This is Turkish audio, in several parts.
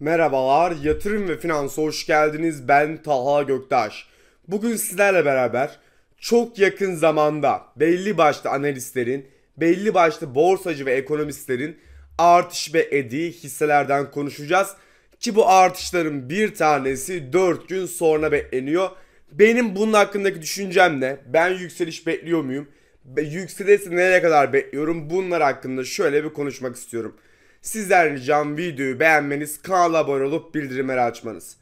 Merhabalar, yatırım ve finansa hoş geldiniz. Ben Taha Göktaş. Bugün sizlerle beraber çok yakın zamanda belli başlı analistlerin, belli başlı borsacı ve ekonomistlerin artış ve edi hisselerden konuşacağız. Ki bu artışların bir tanesi 4 gün sonra bekleniyor. Benim bunun hakkındaki düşüncem ne? Ben yükseliş bekliyor muyum? Yükselirse nereye kadar bekliyorum? Bunlar hakkında şöyle bir konuşmak istiyorum. Sizler ricam videoyu beğenmeniz, kanala abone olup bildirimleri açmanız.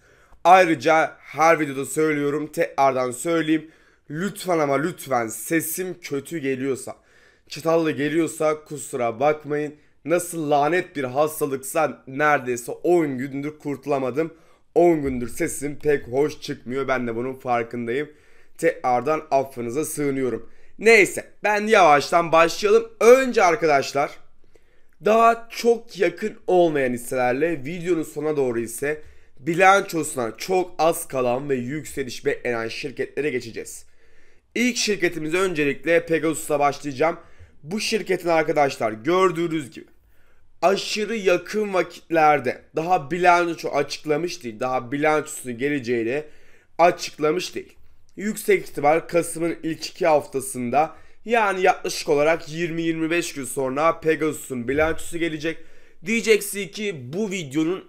Ayrıca her videoda söylüyorum, tekrardan söyleyeyim. Lütfen ama lütfen sesim kötü geliyorsa, çatallı geliyorsa kusura bakmayın. Nasıl lanet bir hastalıksa neredeyse 10 gündür kurtulamadım. 10 gündür sesim pek hoş çıkmıyor. Ben de bunun farkındayım. Tekrardan affınıza sığınıyorum. Neyse ben yavaştan başlayalım. Önce arkadaşlar daha çok yakın olmayan hisselerle videonun sona doğru ise bilançosuna çok az kalan ve yükseliş beklenen şirketlere geçeceğiz. İlk şirketimiz öncelikle Pegasus'la başlayacağım. Bu şirketin arkadaşlar gördüğünüz gibi aşırı yakın vakitlerde daha bilanço açıklamış değil. Daha bilançosunun geleceğini açıklamış değil. Yüksek ihtimal Kasım'ın ilk iki haftasında yani yaklaşık olarak 20-25 gün sonra Pegasus'un bilançosu gelecek. Diyeceksin ki bu videonun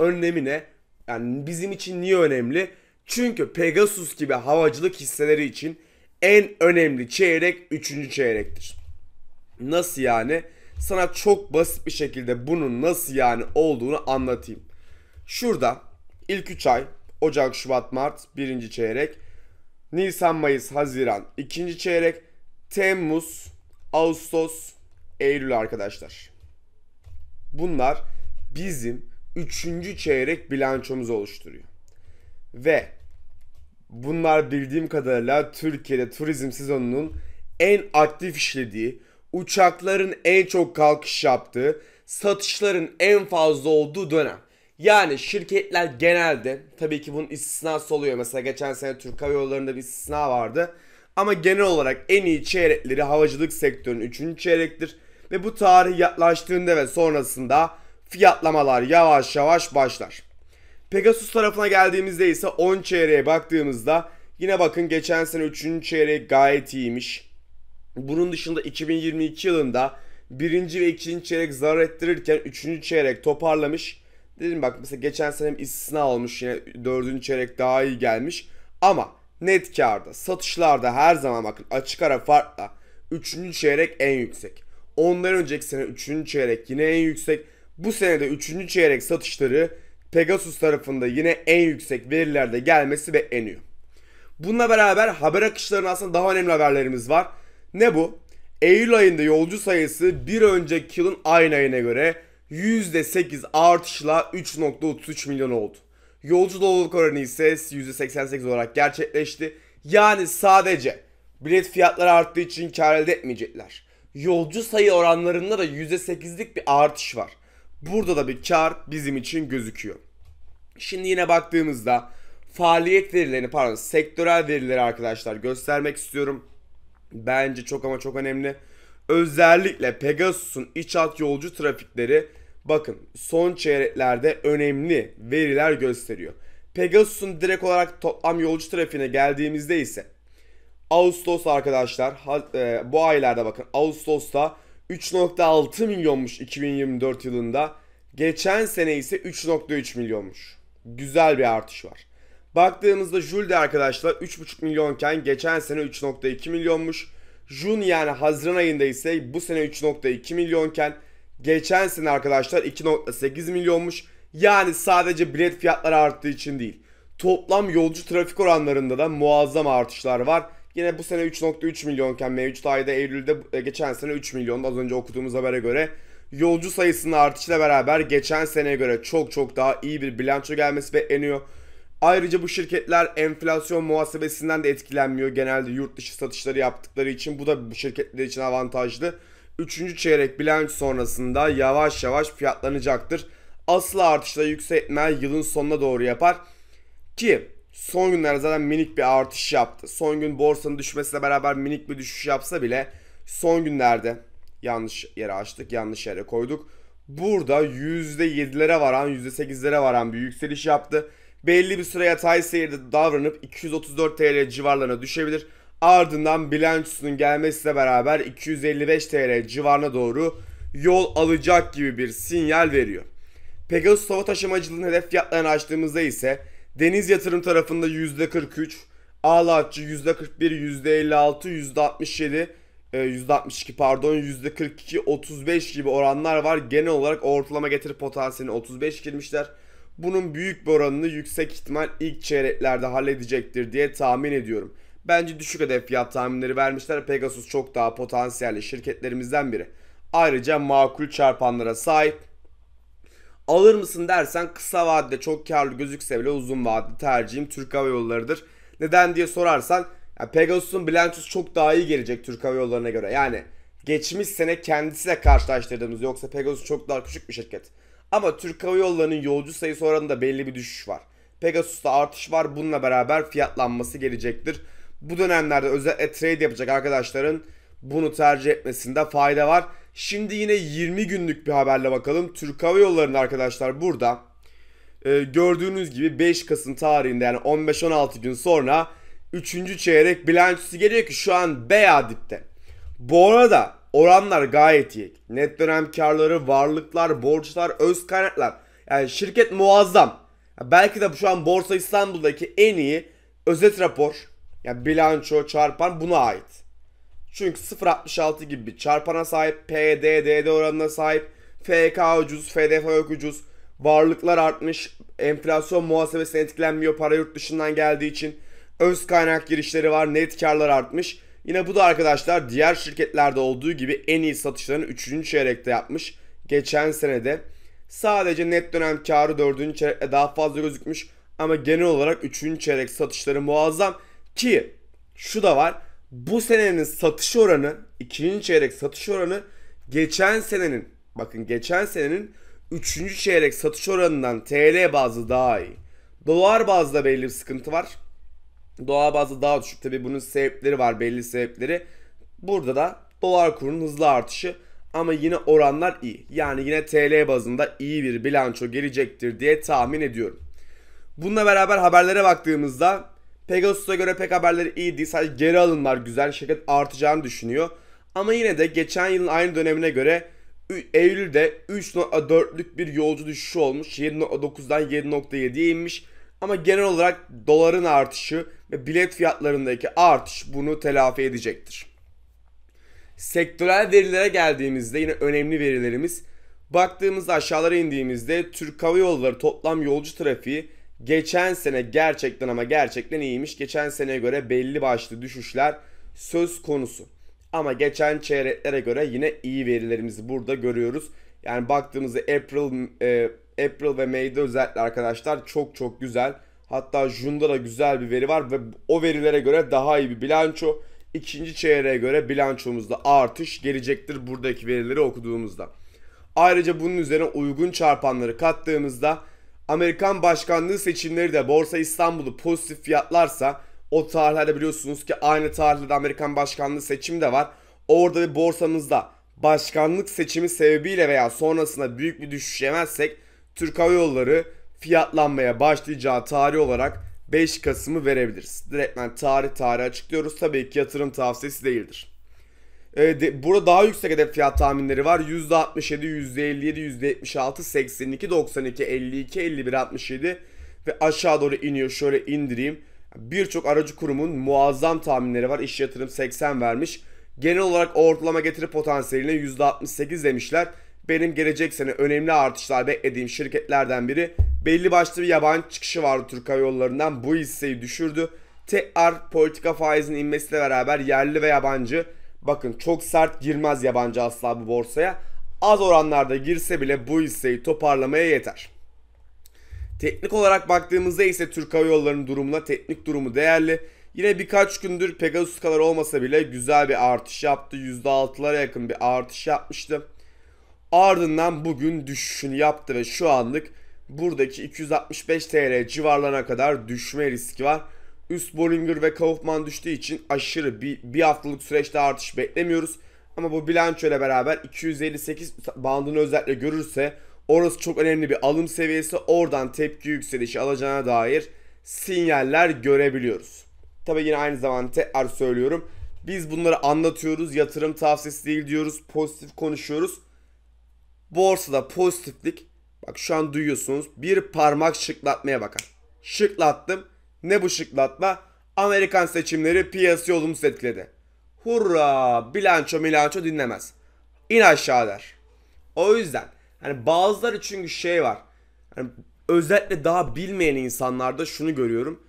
önlemi ne? Yani bizim için niye önemli? Çünkü Pegasus gibi havacılık hisseleri için en önemli çeyrek 3. çeyrektir. Nasıl yani? Sana çok basit bir şekilde bunun nasıl yani olduğunu anlatayım. Şurada ilk 3 ay Ocak, Şubat, Mart 1. çeyrek, Nisan, Mayıs, Haziran 2. çeyrek, Temmuz, Ağustos, Eylül arkadaşlar. Bunlar bizim 3. çeyrek bilançomuzu oluşturuyor. Ve bunlar bildiğim kadarıyla Türkiye'de turizm sezonunun en aktif işlediği, uçakların en çok kalkış yaptığı, satışların en fazla olduğu dönem. Yani şirketler genelde tabii ki bunun istisnası oluyor. Mesela geçen sene Türk Hava Yolları'nda bir istisna vardı. Ama genel olarak en iyi çeyrekleri havacılık sektörünün 3. çeyrektir ve bu tarih yaklaştığında ve sonrasında fiyatlamalar yavaş yavaş başlar. Pegasus tarafına geldiğimizde ise 10 çeyreğe baktığımızda yine bakın geçen sene 3. çeyrek gayet iyiymiş. Bunun dışında 2022 yılında 1. ve 2. çeyrek zarar ettirirken 3. çeyrek toparlamış. Dedim bak mesela geçen sene istisna olmuş yine 4. çeyrek daha iyi gelmiş. Ama Net karda, satışlarda her zaman bakın açık ara farkla 3. çeyrek en yüksek. Ondan önceki sene 3. çeyrek yine en yüksek. Bu senede de 3. çeyrek satışları Pegasus tarafında yine en yüksek verilerde gelmesi bekleniyor. Bununla beraber haber akışlarının aslında daha önemli haberlerimiz var. Ne bu? Eylül ayında yolcu sayısı bir önceki yılın aynı ayına göre %8 artışla 3.33 milyon oldu. Yolcu doluluk oranı ise %88 olarak gerçekleşti. Yani sadece bilet fiyatları arttığı için kar elde etmeyecekler. Yolcu sayı oranlarında da %8'lik bir artış var. Burada da bir kar bizim için gözüküyor. Şimdi yine baktığımızda faaliyet verilerini pardon sektörel verileri arkadaşlar göstermek istiyorum. Bence çok ama çok önemli. Özellikle Pegasus'un iç hat yolcu trafikleri Bakın son çeyreklerde önemli veriler gösteriyor. Pegasus'un direkt olarak toplam yolcu trafiğine geldiğimizde ise Ağustos arkadaşlar e, bu aylarda bakın Ağustos'ta 3.6 milyonmuş 2024 yılında. Geçen sene ise 3.3 milyonmuş. Güzel bir artış var. Baktığımızda Julde arkadaşlar 3.5 milyonken geçen sene 3.2 milyonmuş. Jun yani Haziran ayında ise bu sene 3.2 milyonken Geçen sene arkadaşlar 2.8 milyonmuş. Yani sadece bilet fiyatları arttığı için değil. Toplam yolcu trafik oranlarında da muazzam artışlar var. Yine bu sene 3.3 milyonken mevcut ayda Eylül'de e, geçen sene 3 milyon az önce okuduğumuz habere göre yolcu sayısının artışıyla beraber geçen seneye göre çok çok daha iyi bir bilanço gelmesi bekleniyor. Ayrıca bu şirketler enflasyon muhasebesinden de etkilenmiyor. Genelde yurt dışı satışları yaptıkları için bu da bu şirketler için avantajlı. 3. çeyrek bilanç sonrasında yavaş yavaş fiyatlanacaktır. Asıl artışla yükseltme yılın sonuna doğru yapar. Ki son günlerde zaten minik bir artış yaptı. Son gün borsanın düşmesiyle beraber minik bir düşüş yapsa bile son günlerde yanlış yere açtık, yanlış yere koyduk. Burada %7'lere varan, %8'lere varan bir yükseliş yaptı. Belli bir süre yatay seyirde davranıp 234 TL civarlarına düşebilir. Ardından bilançosunun gelmesiyle beraber 255 TL civarına doğru yol alacak gibi bir sinyal veriyor. Pegasus hava taşımacılığının hedef fiyatlarını açtığımızda ise deniz yatırım tarafında %43, ağlaççı %41, %56, %67, %62 pardon %42, 35 gibi oranlar var. Genel olarak ortalama getir potansiyeline 35 girmişler. Bunun büyük bir oranını yüksek ihtimal ilk çeyreklerde halledecektir diye tahmin ediyorum. Bence düşük hedef fiyat tahminleri vermişler. Pegasus çok daha potansiyelli şirketlerimizden biri. Ayrıca makul çarpanlara sahip. Alır mısın dersen kısa vadede çok karlı gözükse bile uzun vadede tercihim Türk Hava Yolları'dır. Neden diye sorarsan yani Pegasus'un bilançosu çok daha iyi gelecek Türk Hava Yolları'na göre. Yani geçmiş sene kendisiyle karşılaştırdığımız yoksa Pegasus çok daha küçük bir şirket. Ama Türk Hava Yolları'nın yolcu sayısı oranında belli bir düşüş var. Pegasus'ta artış var bununla beraber fiyatlanması gelecektir bu dönemlerde özellikle trade yapacak arkadaşların bunu tercih etmesinde fayda var. Şimdi yine 20 günlük bir haberle bakalım. Türk Hava Yolları'nın arkadaşlar burada e, gördüğünüz gibi 5 Kasım tarihinde yani 15-16 gün sonra 3. çeyrek bilançosu geliyor ki şu an baya dipte. Bu arada oranlar gayet iyi. Net dönem karları, varlıklar, borçlar, öz kaynaklar. Yani şirket muazzam. Belki de şu an Borsa İstanbul'daki en iyi özet rapor yani bilanço, çarpan buna ait. Çünkü 0.66 gibi bir çarpana sahip, PDDD oranına sahip, FK ucuz, FDF yok ucuz, varlıklar artmış, enflasyon muhasebesi etkilenmiyor para yurt dışından geldiği için, öz kaynak girişleri var, net karlar artmış. Yine bu da arkadaşlar diğer şirketlerde olduğu gibi en iyi satışlarını 3. çeyrekte yapmış. Geçen senede sadece net dönem karı 4. çeyrekte daha fazla gözükmüş ama genel olarak 3. çeyrek satışları muazzam. Ki şu da var. Bu senenin satış oranı, ikinci çeyrek satış oranı geçen senenin bakın geçen senenin üçüncü çeyrek satış oranından TL bazlı daha iyi. Dolar bazda belli bir sıkıntı var. Dolar bazda daha düşük. Tabi bunun sebepleri var belli sebepleri. Burada da dolar kurunun hızlı artışı ama yine oranlar iyi. Yani yine TL bazında iyi bir bilanço gelecektir diye tahmin ediyorum. Bununla beraber haberlere baktığımızda Pegasus'a göre pek haberleri iyi değil. Sadece geri alımlar güzel. Şirket artacağını düşünüyor. Ama yine de geçen yılın aynı dönemine göre Eylül'de 3.4'lük bir yolcu düşüşü olmuş. 7.9'dan 7.7'ye inmiş. Ama genel olarak doların artışı ve bilet fiyatlarındaki artış bunu telafi edecektir. Sektörel verilere geldiğimizde yine önemli verilerimiz. Baktığımızda aşağılara indiğimizde Türk Hava Yolları toplam yolcu trafiği Geçen sene gerçekten ama gerçekten iyiymiş. Geçen seneye göre belli başlı düşüşler söz konusu. Ama geçen çeyreklere göre yine iyi verilerimizi burada görüyoruz. Yani baktığımızda April, e, April ve May'de özellikle arkadaşlar çok çok güzel. Hatta Jun'da da güzel bir veri var ve o verilere göre daha iyi bir bilanço. İkinci çeyreğe göre bilançomuzda artış gelecektir buradaki verileri okuduğumuzda. Ayrıca bunun üzerine uygun çarpanları kattığımızda Amerikan başkanlığı seçimleri de Borsa İstanbul'u pozitif fiyatlarsa o tarihlerde biliyorsunuz ki aynı tarihlerde Amerikan başkanlığı seçimi de var. Orada bir borsamızda başkanlık seçimi sebebiyle veya sonrasında büyük bir düşüş yemezsek Türk Hava Yolları fiyatlanmaya başlayacağı tarih olarak 5 Kasım'ı verebiliriz. Direktmen tarih tarih açıklıyoruz. Tabii ki yatırım tavsiyesi değildir. E, de, burada daha yüksek hedef fiyat tahminleri var. %67, %57, %76, 82, 92, 52, 51, 67 ve aşağı doğru iniyor. Şöyle indireyim. Birçok aracı kurumun muazzam tahminleri var. İş yatırım 80 vermiş. Genel olarak ortalama getiri potansiyeline %68 demişler. Benim gelecek sene önemli artışlar beklediğim şirketlerden biri belli başlı bir yabancı çıkışı vardı Türk Hava Yolları'ndan. Bu hisseyi düşürdü. Tekrar politika faizinin inmesiyle beraber yerli ve yabancı Bakın çok sert girmez yabancı asla bu borsaya. Az oranlarda girse bile bu hisseyi toparlamaya yeter. Teknik olarak baktığımızda ise Türk Hava Yolları'nın durumuna teknik durumu değerli. Yine birkaç gündür Pegasus kadar olmasa bile güzel bir artış yaptı. %6'lara yakın bir artış yapmıştı. Ardından bugün düşüşünü yaptı ve şu anlık buradaki 265 TL civarlarına kadar düşme riski var. Üst Bollinger ve Kaufman düştüğü için aşırı bir, bir haftalık süreçte artış beklemiyoruz. Ama bu bilanço beraber 258 bandını özellikle görürse orası çok önemli bir alım seviyesi. Oradan tepki yükselişi alacağına dair sinyaller görebiliyoruz. Tabi yine aynı zamanda tekrar söylüyorum. Biz bunları anlatıyoruz. Yatırım tavsiyesi değil diyoruz. Pozitif konuşuyoruz. Borsada pozitiflik bak şu an duyuyorsunuz bir parmak şıklatmaya bakar. Şıklattım ne bu şıklatma? Amerikan seçimleri piyasayı olumsuz etkiledi. Hurra! Bilanço milanço dinlemez. İn aşağı der. O yüzden hani bazıları çünkü şey var. Hani özellikle daha bilmeyen insanlarda şunu görüyorum.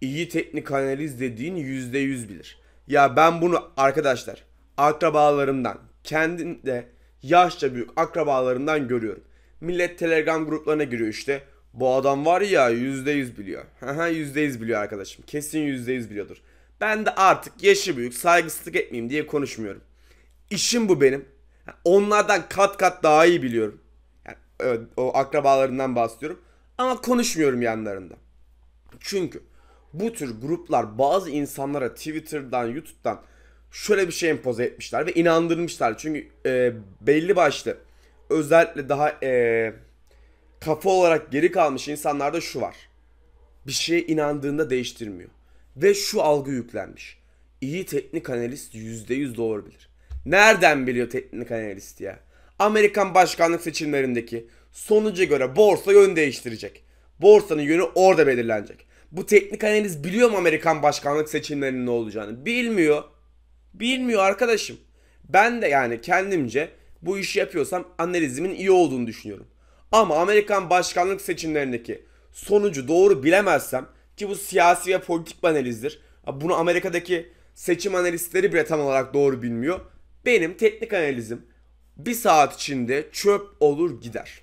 İyi teknik analiz dediğin %100 bilir. Ya ben bunu arkadaşlar akrabalarımdan, kendimde yaşça büyük akrabalarımdan görüyorum. Millet Telegram gruplarına giriyor işte. Bu adam var ya %100 biliyor. Haha %100 biliyor arkadaşım. Kesin %100 biliyordur. Ben de artık yaşı büyük saygısızlık etmeyeyim diye konuşmuyorum. İşim bu benim. Onlardan kat kat daha iyi biliyorum. Yani, evet, o akrabalarından bahsediyorum. Ama konuşmuyorum yanlarında. Çünkü bu tür gruplar bazı insanlara Twitter'dan, YouTube'dan şöyle bir şey empoze etmişler ve inandırmışlar. Çünkü e, belli başlı özellikle daha e, kafa olarak geri kalmış insanlarda şu var. Bir şeye inandığında değiştirmiyor. Ve şu algı yüklenmiş. İyi teknik analist %100 doğru bilir. Nereden biliyor teknik analist ya? Amerikan başkanlık seçimlerindeki sonuca göre borsa yön değiştirecek. Borsanın yönü orada belirlenecek. Bu teknik analiz biliyor mu Amerikan başkanlık seçimlerinin ne olacağını? Bilmiyor. Bilmiyor arkadaşım. Ben de yani kendimce bu işi yapıyorsam analizimin iyi olduğunu düşünüyorum. Ama Amerikan başkanlık seçimlerindeki sonucu doğru bilemezsem ki bu siyasi ve politik bir analizdir. Bunu Amerika'daki seçim analistleri bile tam olarak doğru bilmiyor. Benim teknik analizim bir saat içinde çöp olur gider.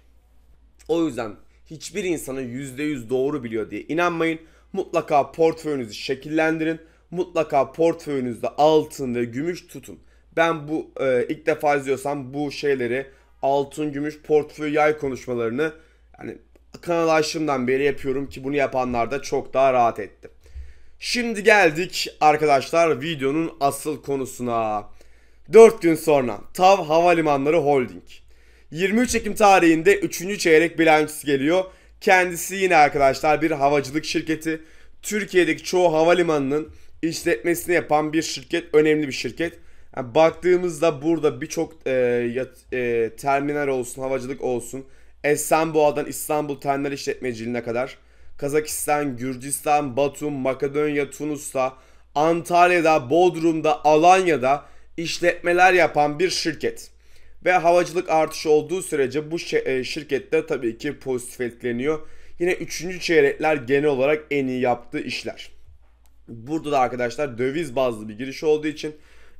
O yüzden hiçbir insanı %100 doğru biliyor diye inanmayın. Mutlaka portföyünüzü şekillendirin. Mutlaka portföyünüzde altın ve gümüş tutun. Ben bu e, ilk defa izliyorsam bu şeyleri altın, gümüş, portföy, yay konuşmalarını yani kanal açtığımdan beri yapıyorum ki bunu yapanlar da çok daha rahat etti. Şimdi geldik arkadaşlar videonun asıl konusuna. 4 gün sonra TAV Havalimanları Holding. 23 Ekim tarihinde 3. çeyrek bilançosu geliyor. Kendisi yine arkadaşlar bir havacılık şirketi. Türkiye'deki çoğu havalimanının işletmesini yapan bir şirket, önemli bir şirket. Yani baktığımızda burada birçok e, yat, e, terminal olsun, havacılık olsun, Esenboğa'dan İstanbul Terminal İşletmeciliğine kadar, Kazakistan, Gürcistan, Batum, Makedonya, Tunus'ta, Antalya'da, Bodrum'da, Alanya'da işletmeler yapan bir şirket. Ve havacılık artışı olduğu sürece bu e, şirkette tabii ki pozitif etkileniyor. Yine 3. çeyrekler genel olarak en iyi yaptığı işler. Burada da arkadaşlar döviz bazlı bir giriş olduğu için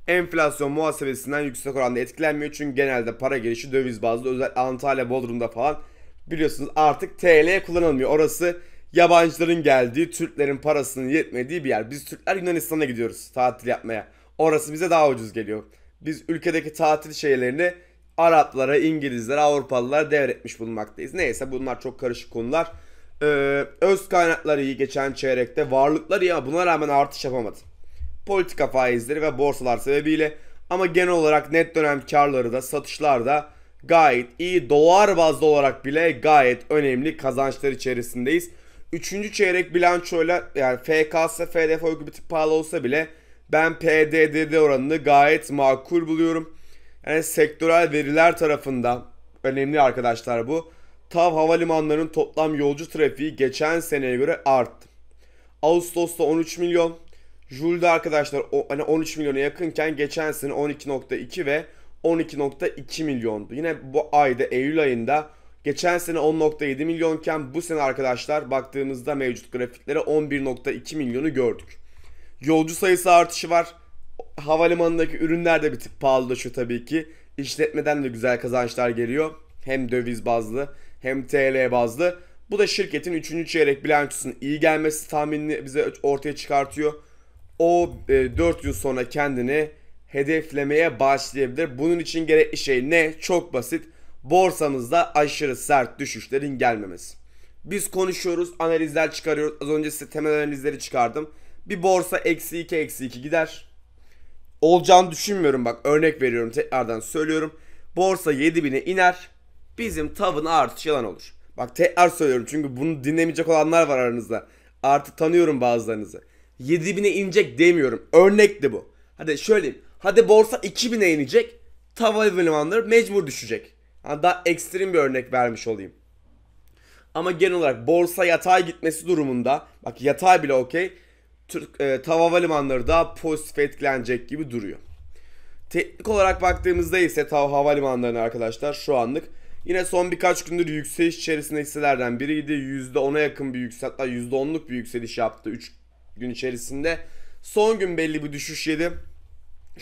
enflasyon muhasebesinden yüksek oranda etkilenmiyor. Çünkü genelde para gelişi döviz bazlı özel Antalya, Bodrum'da falan biliyorsunuz artık TL kullanılmıyor. Orası yabancıların geldiği, Türklerin parasının yetmediği bir yer. Biz Türkler Yunanistan'a gidiyoruz tatil yapmaya. Orası bize daha ucuz geliyor. Biz ülkedeki tatil şeylerini Araplara, İngilizlere, Avrupalılara devretmiş bulunmaktayız. Neyse bunlar çok karışık konular. Ee, öz kaynakları iyi geçen çeyrekte. Varlıklar ya buna rağmen artış yapamadı politika faizleri ve borsalar sebebiyle ama genel olarak net dönem karları da satışlar da gayet iyi. Dolar bazlı olarak bile gayet önemli kazançlar içerisindeyiz. Üçüncü çeyrek bilançoyla yani FKS, FDF gibi bir pahalı olsa bile ben PDDD oranını gayet makul buluyorum. Yani sektörel veriler tarafında önemli arkadaşlar bu. TAV havalimanlarının toplam yolcu trafiği geçen seneye göre arttı. Ağustos'ta 13 milyon, Joule'de arkadaşlar o, hani 13 milyona yakınken geçen sene 12.2 ve 12.2 milyondu. Yine bu ayda Eylül ayında geçen sene 10.7 milyonken bu sene arkadaşlar baktığımızda mevcut grafiklere 11.2 milyonu gördük. Yolcu sayısı artışı var. Havalimanındaki ürünler de bir tık pahalılaşıyor tabii ki. İşletmeden de güzel kazançlar geliyor. Hem döviz bazlı hem TL bazlı. Bu da şirketin 3. çeyrek bilançosunun iyi gelmesi tahminini bize ortaya çıkartıyor o e, 4 yıl sonra kendini hedeflemeye başlayabilir. Bunun için gerekli şey ne? Çok basit. Borsamızda aşırı sert düşüşlerin gelmemesi. Biz konuşuyoruz, analizler çıkarıyoruz. Az önce size temel analizleri çıkardım. Bir borsa eksi 2 eksi 2 gider. Olacağını düşünmüyorum bak örnek veriyorum tekrardan söylüyorum. Borsa 7000'e iner. Bizim tavın artış yalan olur. Bak tekrar söylüyorum çünkü bunu dinlemeyecek olanlar var aranızda. Artı tanıyorum bazılarınızı. 7000'e inecek demiyorum. Örnekti bu. Hadi şöyle Hadi borsa 2000'e inecek. Tav limanları mecbur düşecek. Yani daha ekstrem bir örnek vermiş olayım. Ama genel olarak borsa yatay gitmesi durumunda bak yatay bile okey. Türk e, tav havalimanları da pozitif etkilenecek gibi duruyor. Teknik olarak baktığımızda ise tav havalimanlarına arkadaşlar şu anlık yine son birkaç gündür yükseliş içerisinde hisselerden biriydi. %10'a yakın bir yükseliş hatta %10'luk bir yükseliş yaptı. 3 gün içerisinde. Son gün belli bir düşüş yedi.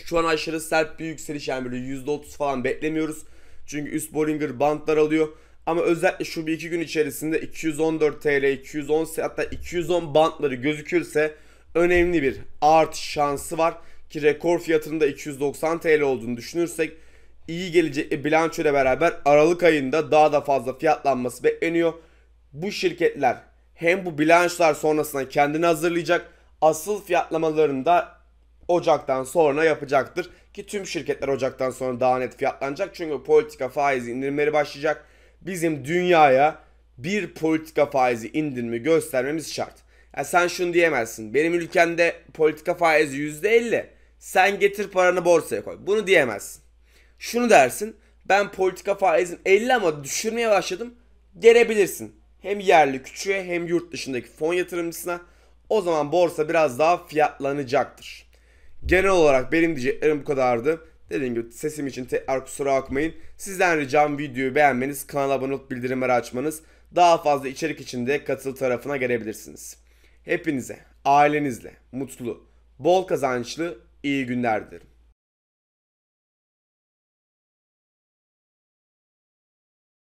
Şu an aşırı sert bir yükseliş yani böyle %30 falan beklemiyoruz. Çünkü üst Bollinger bantlar alıyor. Ama özellikle şu bir iki gün içerisinde 214 TL, 210 hatta 210 bantları gözükürse önemli bir art şansı var. Ki rekor fiyatının da 290 TL olduğunu düşünürsek iyi gelecek bir bilanço ile beraber Aralık ayında daha da fazla fiyatlanması bekleniyor. Bu şirketler hem bu bilançlar sonrasında kendini hazırlayacak. Asıl fiyatlamalarını da Ocak'tan sonra yapacaktır. Ki tüm şirketler Ocak'tan sonra daha net fiyatlanacak. Çünkü politika faizi indirimleri başlayacak. Bizim dünyaya bir politika faizi indirimi göstermemiz şart. Yani sen şunu diyemezsin. Benim ülkemde politika faizi %50. Sen getir paranı borsaya koy. Bunu diyemezsin. Şunu dersin. Ben politika faizin 50 ama düşürmeye başladım. Gelebilirsin hem yerli küçüğe hem yurt dışındaki fon yatırımcısına o zaman borsa biraz daha fiyatlanacaktır. Genel olarak benim diyeceklerim bu kadardı. Dediğim gibi sesim için tekrar kusura bakmayın. Sizden ricam videoyu beğenmeniz, kanala abone olup bildirimleri açmanız. Daha fazla içerik için de katıl tarafına gelebilirsiniz. Hepinize, ailenizle mutlu, bol kazançlı iyi günler dilerim.